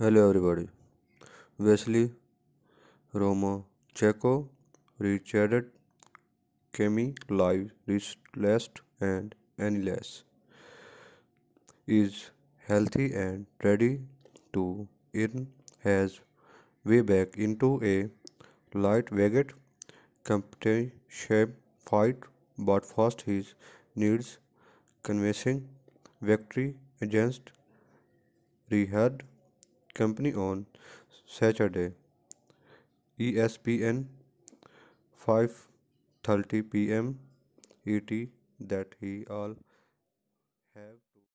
Hello everybody. Wesley, Roma, Checo, Richard, Kemi, Live, Rich Last and Anilas is healthy and ready to in has way back into a light lightweight championship fight, but first he needs convincing victory against Rehad company on Saturday, ESPN 5:30 p.m. ET that he all have